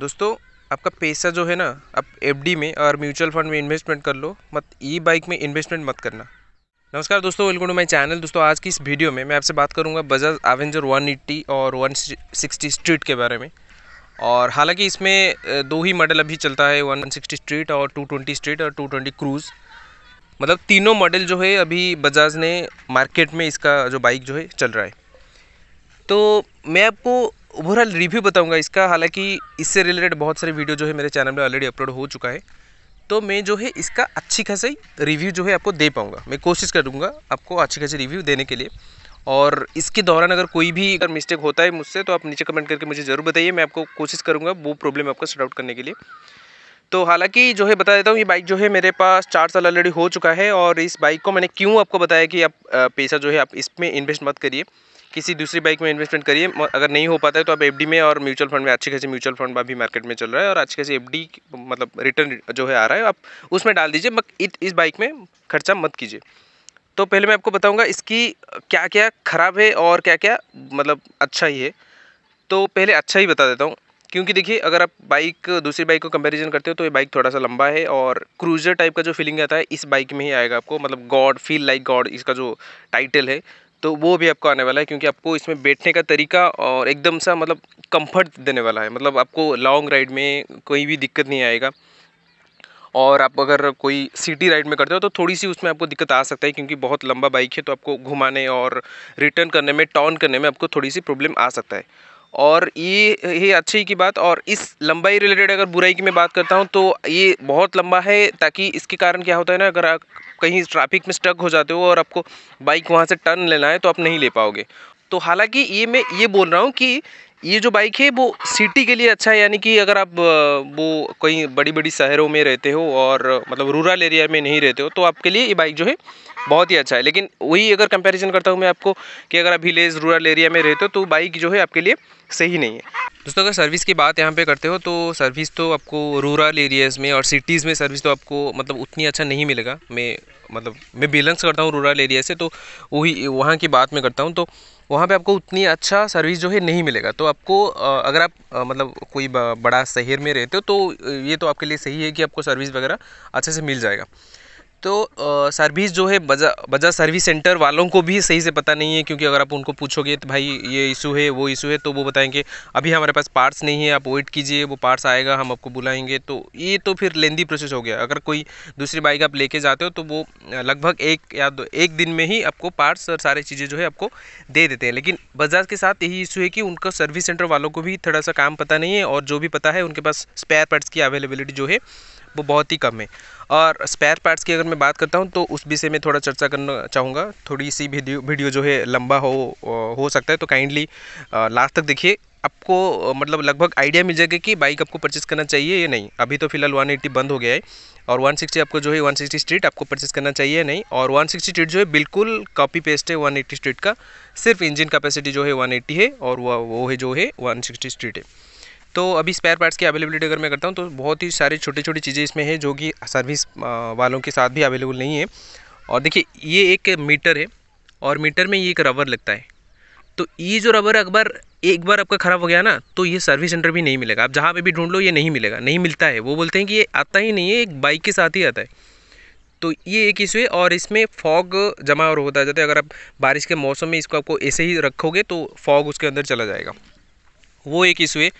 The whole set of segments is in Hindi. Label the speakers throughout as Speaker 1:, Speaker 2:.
Speaker 1: दोस्तों आपका पैसा जो है ना आप एफ में और म्यूचुअल फंड में इन्वेस्टमेंट कर लो मत ई बाइक में इन्वेस्टमेंट मत करना नमस्कार दोस्तों वेलकम टू माय चैनल दोस्तों आज की इस वीडियो में मैं आपसे बात करूंगा बजाज एवेंजर 180 और 160 स्ट्रीट के बारे में और हालांकि इसमें दो ही मॉडल अभी चलता है 160 स्ट्रीट और 220 स्ट्रीट और 220 क्रूज़ मतलब तीनों मॉडल जो है अभी बजाज ने मार्केट में इसका जो बाइक जो है चल रहा है तो मैं आपको ओवरऑल रिव्यू बताऊंगा इसका हालांकि इससे रिलेटेड बहुत सारे वीडियो जो है मेरे चैनल में ऑलरेडी अपलोड हो चुका है तो मैं जो है इसका अच्छी खासी रिव्यू जो है आपको दे पाऊँगा मैं कोशिश करूँगा आपको अच्छी खासी रिव्यू देने के लिए और इसके दौरान अगर कोई भी अगर मिस्टेक होता है मुझसे तो आप नीचे कमेंट करके मुझे ज़रूर बताइए मैं आपको कोशिश करूँगा वो प्रॉब्लम आपका सॉर्ट आउट करने के लिए तो हालांकि जो है बता देता हूँ ये बाइक जो है मेरे पास चार साल ऑलरेडी हो चुका है और इस बाइक को मैंने क्यों आपको बताया कि आप पैसा जो है आप इसमें इन्वेस्ट मत करिए किसी दूसरी बाइक में इन्वेस्टमेंट करिए अगर नहीं हो पाता है तो आप एफडी में और म्यूचुअल फंड में अच्छे खासी म्यूचुअल फंड अभी मार्केट में चल रहा है और अच्छे खासी एफडी मतलब रिटर्न जो है आ रहा है आप उसमें डाल दीजिए मत इस बाइक में खर्चा मत कीजिए तो पहले मैं आपको बताऊंगा इसकी क्या क्या ख़राब है और क्या क्या मतलब अच्छा ही है तो पहले अच्छा ही बता देता हूँ क्योंकि देखिए अगर आप बाइक दूसरी बाइक को कंपैरिजन करते हो तो ये बाइक थोड़ा सा लंबा है और क्रूजर टाइप का जो फीलिंग आता है इस बाइक में ही आएगा आपको मतलब गॉड फील लाइक गॉड इसका जो टाइटल है तो वो भी आपको आने वाला है क्योंकि आपको इसमें बैठने का तरीका और एकदम सा मतलब कम्फर्ट देने वाला है मतलब आपको लॉन्ग राइड में कोई भी दिक्कत नहीं आएगा और आप अगर कोई सिटी राइड में करते हो तो थोड़ी सी उसमें आपको दिक्कत आ सकता है क्योंकि बहुत लंबा बाइक है तो आपको घुमाने और रिटर्न करने में टर्न करने में आपको थोड़ी सी प्रॉब्लम आ सकता है और ये ये अच्छी की बात और इस लंबाई रिलेटेड अगर बुराई की मैं बात करता हूँ तो ये बहुत लंबा है ताकि इसके कारण क्या होता है ना अगर आप कहीं ट्रैफिक में स्टक हो जाते हो और आपको बाइक वहाँ से टर्न लेना है तो आप नहीं ले पाओगे तो हालांकि ये मैं ये बोल रहा हूँ कि ये जो बाइक है वो सिटी के लिए अच्छा है यानी कि अगर आप वो कहीं बड़ी बड़ी शहरों में रहते हो और मतलब रूरल एरिया में नहीं रहते हो तो आपके लिए ये बाइक जो है बहुत ही अच्छा है लेकिन वही अगर कंपैरिजन करता हूँ मैं आपको कि अगर आप विलेज रूरल एरिया में रहते हो तो बाइक जो है आपके लिए सही नहीं है दोस्तों अगर सर्विस की बात यहाँ पे करते हो तो सर्विस तो आपको रूरल एरियाज़ में और सिटीज़ में सर्विस तो आपको मतलब उतनी अच्छा नहीं मिलेगा मैं मतलब मैं बिलोंग्स करता हूँ रूरल एरिया से तो वही वहाँ की बात मैं करता हूँ तो वहाँ पे आपको उतनी अच्छा सर्विस जो है नहीं मिलेगा तो आपको अगर आप मतलब कोई बड़ा शहर में रहते हो तो ये तो आपके लिए सही है कि आपको सर्विस वगैरह अच्छे से मिल जाएगा तो सर्विस जो है बजा बजाज सर्विस सेंटर वालों को भी सही से पता नहीं है क्योंकि अगर आप उनको पूछोगे तो भाई ये इशू है वो इशू है तो वो बताएंगे अभी हमारे पास पार्ट्स नहीं है आप वेट कीजिए वो पार्ट्स आएगा हम आपको बुलाएंगे तो ये तो फिर लेंदी प्रोसेस हो गया अगर कोई दूसरी बाइक आप लेके जाते हो तो वो लगभग एक या दो एक दिन में ही आपको पार्ट्स और सारी चीज़ें जो है आपको दे देते हैं लेकिन बजाज के साथ यही इशू है कि उनका सर्विस सेंटर वालों को भी थोड़ा सा काम पता नहीं है और जो भी पता है उनके पास स्पेयर पार्ट्स की अवेलेबिलिटी जो है वो बहुत ही कम है और स्पेयर पार्ट्स की अगर मैं बात करता हूँ तो उस विषय में थोड़ा चर्चा करना चाहूँगा थोड़ी सी वीडियो वीडियो जो है लंबा हो हो सकता है तो काइंडली लास्ट तक देखिए आपको मतलब लगभग आइडिया मिल जाएगा कि बाइक आपको परचेज़ करना चाहिए या नहीं अभी तो फिलहाल वन बंद हो गया है और 160 आपको जो है 160 स्ट्रीट आपको परचेज़ करना चाहिए या नहीं और 160 स्ट्रीट जो है बिल्कुल कॉपी पेस्ट है 180 स्ट्रीट का सिर्फ इंजन कैपेसिटी जो है 180 है और वो वो है जो है 160 स्ट्रीट है तो अभी स्पेयर पार्ट्स की अवेलेबिलिटी अगर मैं करता हूँ तो बहुत ही सारी छोटी छोटी चीज़ें इसमें हैं जो कि सर्विस वालों के साथ भी अवेलेबल नहीं है और देखिए ये एक मीटर है और मीटर में ये एक रबर लगता है तो ये जो रबर अकबर एक बार आपका ख़राब हो गया ना तो ये सर्विस सेंटर भी नहीं मिलेगा आप जहाँ पर भी ढूंढ लो ये नहीं मिलेगा नहीं मिलता है वो बोलते हैं कि ये आता ही नहीं है एक बाइक के साथ ही आता है तो ये एक इशू है और इसमें फॉग जमा और होता जाता है अगर आप बारिश के मौसम में इसको आपको ऐसे ही रखोगे तो फॉग उसके अंदर चला जाएगा वो एक इशू है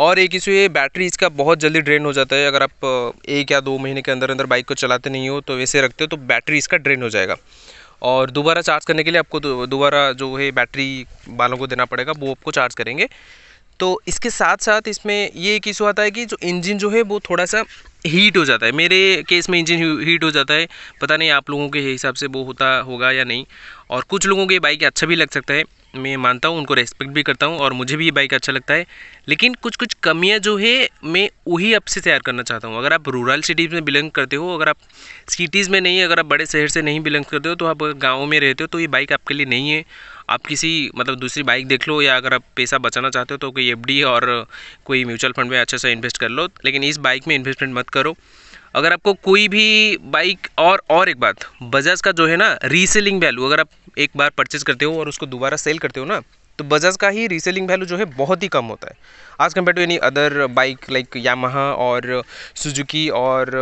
Speaker 1: और एक इशू ये बैटरी इसका बहुत जल्दी ड्रेन हो जाता है अगर आप एक या दो महीने के अंदर अंदर बाइक को चलाते नहीं हो तो वैसे रखते हो तो बैटरी इसका ड्रेन हो जाएगा और दोबारा चार्ज करने के लिए आपको दोबारा जो है बैटरी वालों को देना पड़ेगा वो आपको चार्ज करेंगे तो इसके साथ साथ इसमें ये एक इशू आता है कि जो इंजन जो है वो थोड़ा सा हीट हो जाता है मेरे केस में इंजन हीट हो जाता है पता नहीं आप लोगों के हिसाब से वो होता होगा या नहीं और कुछ लोगों के बाइक अच्छा भी लग सकता है मैं मानता हूँ उनको रेस्पेक्ट भी करता हूँ और मुझे भी ये बाइक अच्छा लगता है लेकिन कुछ कुछ कमियाँ जो है मैं वही आपसे तैयार करना चाहता हूँ अगर आप रूरल सिटीज़ में बिलोंग करते हो अगर आप सिटीज़ में नहीं अगर आप बड़े शहर से नहीं बिलोंग करते हो तो आप गाँव में रहते हो तो ये बाइक आपके लिए नहीं है आप किसी मतलब दूसरी बाइक देख लो या अगर आप पैसा बचाना चाहते हो तो कोई एफ और कोई म्यूचुअल फंड में अच्छा सा इन्वेस्ट कर लो लेकिन इस बाइक में इन्वेस्टमेंट मत करो अगर आपको कोई भी बाइक और और एक बात बजाज का जो है ना रीसेलिंग वैल्यू अगर आप एक बार परचेज करते हो और उसको दोबारा सेल करते हो ना तो बजाज का ही रीसेलिंग वैल्यू जो है बहुत ही कम होता है आज compare to any other bike like Yamaha और सुजुकी और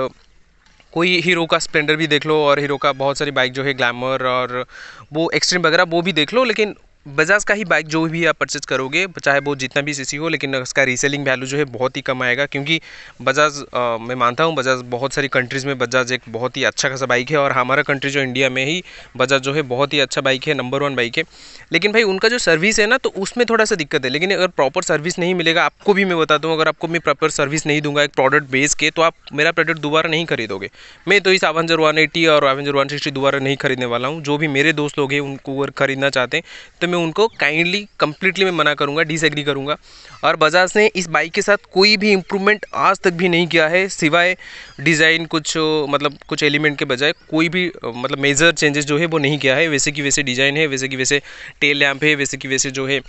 Speaker 1: कोई हीरो का स्प्लेंडर भी देख लो और हीरो का बहुत सारी बाइक जो है ग्लैमर और वो एक्सट्रीम वगैरह वो भी देख लो लेकिन बजाज का ही बाइक जो भी आप परचेज करोगे चाहे वो जितना भी सीसी हो लेकिन उसका रीसेलिंग वैल्यू जो है बहुत ही कम आएगा क्योंकि बजाज मैं मानता हूँ बजाज बहुत सारी कंट्रीज़ में बजाज एक बहुत ही अच्छा खासा बाइक है और हमारा कंट्री जो इंडिया में ही बजाज जो है बहुत ही अच्छा बाइक है नंबर वन बाइक है लेकिन भाई उनका जो सर्विस है ना तो उसमें थोड़ा सा दिक्कत है लेकिन अगर प्रॉपर सर्विस नहीं मिलेगा आपको भी मैं बता दूँ अगर आपको मैं प्रॉपर सर्विस नहीं दूंगा एक प्रोडक्ट बेस के तो आप मेरा प्रोडक्ट दोबारा नहीं खरीदोगे मैं तो इस आवेंजर वन और आवेंजर वन दोबारा नहीं खरीदने वाला हूँ जो भी मेरे दोस्त लोग हैं उनको अगर खरीदना चाहते हैं तो मैं मैं उनको काइंडली कम्प्लीटली मैं मना करूँगा डिसएग्री करूँगा और बजाज ने इस बाइक के साथ कोई भी इम्प्रूवमेंट आज तक भी नहीं किया है सिवाय डिज़ाइन कुछ मतलब कुछ एलिमेंट के बजाय कोई भी मतलब मेजर चेंजेस जो है वो नहीं किया है वैसे कि वैसे डिज़ाइन है वैसे कि वैसे टेल लैम्प है वैसे कि वैसे जो है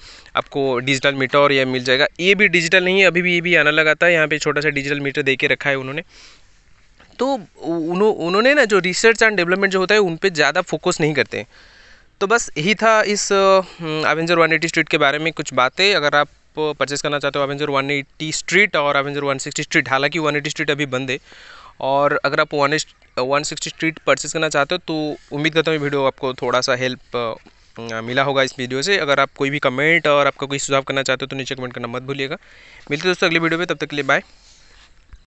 Speaker 1: आपको डिजिटल मीटर और यह मिल जाएगा ये भी डिजिटल नहीं है अभी भी ये भी आना लगाता है यहाँ पर छोटा सा डिजिटल मीटर दे के रखा है उन्होंने तो उन्होंने ना जो रिसर्च एंड डेवलपमेंट जो होता है उन पर ज़्यादा फोकस नहीं करते तो बस यही था इस एवेंजर वन एटी स्ट्रीट के बारे में कुछ बातें अगर आप परचेज़ करना चाहते हो एवेंजर वन एटी स्ट्रीट और एवेंजर वन सिक्सटी स्ट्रीट हालांकि वन एटी स्ट्रीट अभी बंद है और अगर आप one one sixty street purchase करना चाहते हो तो उम्मीद करता हूँ वीडियो आपको थोड़ा सा हेल्प मिला होगा इस वीडियो से अगर आप कोई भी कमेंट और आपका कोई सुझाव करना चाहते हो तो नीचे कमेंट करना मत भूलिएगा मिलते दोस्तों अगले वीडियो में तब तक के लिए बाय